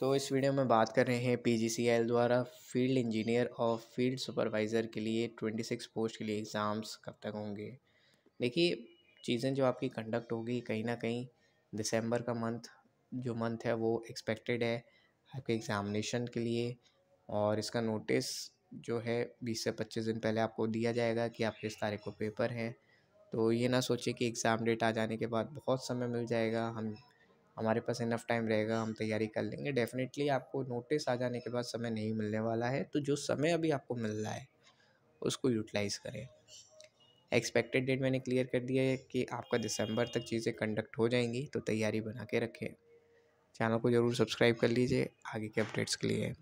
तो इस वीडियो में बात कर रहे हैं पीजीसीएल द्वारा फील्ड इंजीनियर और फील्ड सुपरवाइज़र के लिए ट्वेंटी सिक्स पोस्ट के लिए एग्ज़ाम्स कब तक होंगे देखिए चीज़ें जो आपकी कंडक्ट होगी कहीं ना कहीं दिसंबर का मंथ जो मंथ है वो एक्सपेक्टेड है आपके एग्ज़ामिनेशन के लिए और इसका नोटिस जो है बीस से पच्चीस दिन पहले आपको दिया जाएगा कि आप किस तारीख को पेपर हैं तो ये ना सोचें कि एग्ज़ाम डेट आ जाने के बाद बहुत समय मिल जाएगा हम हमारे पास इनफ टाइम रहेगा हम तैयारी कर लेंगे डेफिनेटली आपको नोटिस आ जाने के बाद समय नहीं मिलने वाला है तो जो समय अभी आपको मिल रहा है उसको यूटिलाइज़ करें एक्सपेक्टेड डेट मैंने क्लियर कर दिया है कि आपका दिसंबर तक चीज़ें कंडक्ट हो जाएंगी तो तैयारी बना के रखें चैनल को ज़रूर सब्सक्राइब कर लीजिए आगे के अपडेट्स के लिए